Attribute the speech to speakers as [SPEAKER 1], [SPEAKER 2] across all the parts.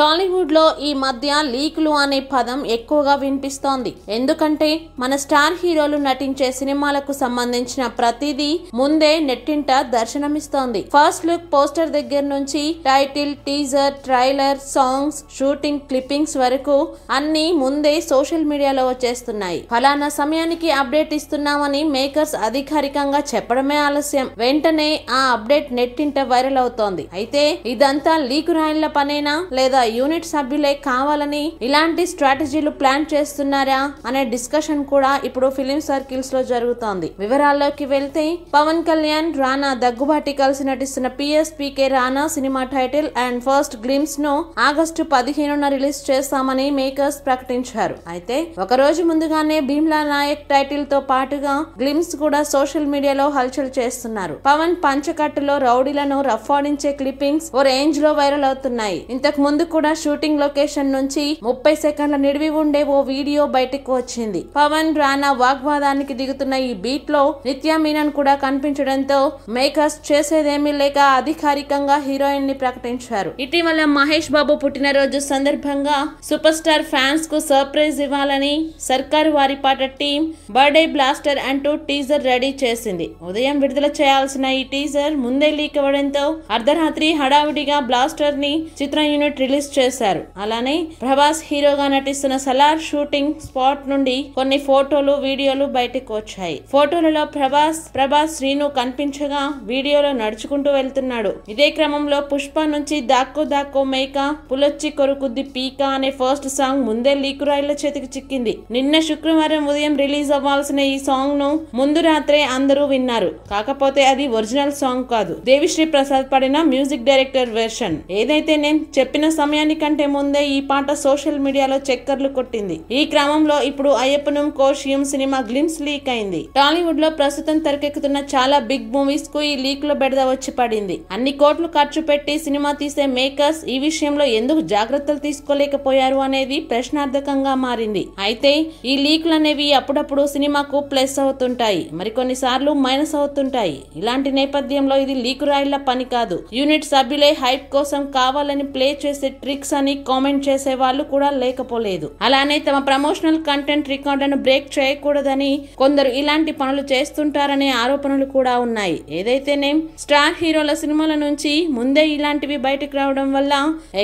[SPEAKER 1] టాలీవుడ్లో ఈ మధ్య లీకులు అనే పదం ఎక్కువగా వినిపిస్తోంది ఎందుకంటే మన స్టార్ హీరోలు నటించే సినిమాలకు సంబంధించిన ప్రతిదీ ముందే నెట్టింట దర్శనమిస్తోంది ఫస్ట్ లుక్ పోస్టర్ దగ్గర నుంచి title teaser trailer songs shooting clippings వరకు అన్ని ముందే సోషల్ మీడియాలో వచ్చేస్తున్నాయి ఫలానా సమయానికి అప్డేట్ ఇస్తున్నామని మేకర్స్ అధికారికంగా చెప్పడమే ఆలస్యం వెంటనే ఆ అప్డేట్ నెట్టింట వైరల్ అవుతోంది అయితే ఇదంతా లీకు రాయిల పనేనా లేదా యూనిట్ సభ్యులే కావాలని ఇలాంటి స్ట్రాటజీలు ప్లాన్ చేస్తున్నారా అనే డిస్కషన్ కూడా ఇప్పుడు ఫిలిం సర్కిల్స్ లో జరుగుతోంది వివరాల్లోకి వెళ్తే పవన్ కళ్యాణ్ రానా దగ్గుబాటి కలిసి నటిస్తున్న పిఎస్పీకే రానా సినిమా టైటిల్ అండ్ ఫస్ట్ గ్లిమ్స్ ను ఆగస్టు పదిహేనున రిలీజ్ చేస్తామని మేకర్స్ ప్రకటించారు అయితే ఒక రోజు ముందుగానే భీమ్లా నాయక్ టైటిల్ తో పాటుగా గ్లిమ్స్ కూడా సోషల్ మీడియాలో హల్చల్ చేస్తున్నారు పవన్ పంచకట్టులో రౌడీలను రఫ్ ఆడించే క్లిప్పింగ్స్ ఓ రేంజ్ లో వైరల్ అవుతున్నాయి ఇంతకు ముందు కూడా కూడా షూటింగ్ లొకేషన్ నుంచి ముప్పై సెకండ్ల నిడివి ఉండే ఓ వీడియో బయటకు వచ్చింది పవన్ రానా వాగ్వాదానికి దిగుతున్న ఈ బీట్ లో నిత్యా మీనన్ కూడా కనిపించడంతో మేకర్స్ చేసేదేమీ లేక అధికారికంగా హీరోయిన్ ని ప్రకటించారు ఇటీవల మహేష్ బాబు పుట్టినరోజు సందర్భంగా సూపర్ స్టార్ ఫ్యాన్స్ కు సర్ప్రైజ్ ఇవ్వాలని Sarkaru Vaari Paata team birthday blaster అంటూ టీజర్ రెడీ చేసింది ఉదయం విడుదల చేయాల్సిన ఈ టీజర్ ముందే లీక్ అవ్వడంతో అర్ధరాత్రి హడావిడిగా బ్లాస్టర్ ని చిత్ర యూనిట్ రిలీజ్ రిలీజ్ చేశారు అలానే ప్రభాస్ హీరోగా నటిస్తున్న సలార్ షూటింగ్ స్పాట్ నుండి కొన్ని ఫోటోలు వీడియోలు బయటకు వచ్చాయి ఫోటోలలో ప్రభాస్ ప్రభాస్ శ్రీను కనిపించగా వీడియోలో నడుచుకుంటూ వెళ్తున్నాడు ఇదే క్రమంలో పుష్ప నుంచి దాక్కో దాక్కో మేక పులొచ్చి కొరుకుద్ది పీక అనే ఫస్ట్ సాంగ్ ముందే లీకు రాయిల చేతికి చిక్కింది నిన్న శుక్రవారం ఉదయం రిలీజ్ అవ్వాల్సిన ఈ సాంగ్ ను ముందు రాత్రే అందరూ విన్నారు కాకపోతే అది ఒరిజినల్ సాంగ్ కాదు దేవిశ్రీ ప్రసాద్ పడిన మ్యూజిక్ డైరెక్టర్ వెర్షన్ ఏదైతే నేను చెప్పిన సమయానికంటే ముందే ఈ పాట సోషల్ మీడియాలో చక్కర్లు కొట్టింది ఈ క్రమంలో ఇప్పుడు అయ్యప్పనం కోషియం సినిమా గ్లిమ్స్ లీక్ అయింది టాలీవుడ్ లో ప్రస్తుతం తెరకెక్కుతున్న చాలా బిగ్ మూవీస్ కు ఈ లీక్ లో బెడద వచ్చి పడింది అన్ని కోట్లు ఖర్చు పెట్టి సినిమా తీసే మేకర్స్ ఈ విషయంలో ఎందుకు జాగ్రత్తలు తీసుకోలేకపోయారు అనేది ప్రశ్నార్థకంగా మారింది అయితే ఈ లీక్లు అనేవి అప్పుడప్పుడు సినిమాకు ప్లస్ అవుతుంటాయి మరికొన్నిసార్లు మైనస్ అవుతుంటాయి ఇలాంటి నేపథ్యంలో ఇది లీకు రాయిల పని కాదు యూనిట్ సభ్యులే హైప్ కోసం కావాలని ప్లే చేసే ట్రిక్స్ అని కామెంట్ చేసే వాళ్ళు కూడా లేకపోలేదు అలానే తమ ప్రమోషనల్ కంటెంట్ రికార్డును బ్రేక్ చేయకూడదని కొందరు ఇలాంటి పనులు చేస్తుంటారనే ఆరోపణలు కూడా ఉన్నాయి ఏదైతేనే స్టార్ హీరోల సినిమాల నుంచి ముందే ఇలాంటివి బయటకు రావడం వల్ల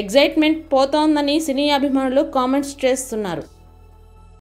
[SPEAKER 1] ఎగ్జైట్మెంట్ పోతోందని సినీ అభిమానులు కామెంట్స్ చేస్తున్నారు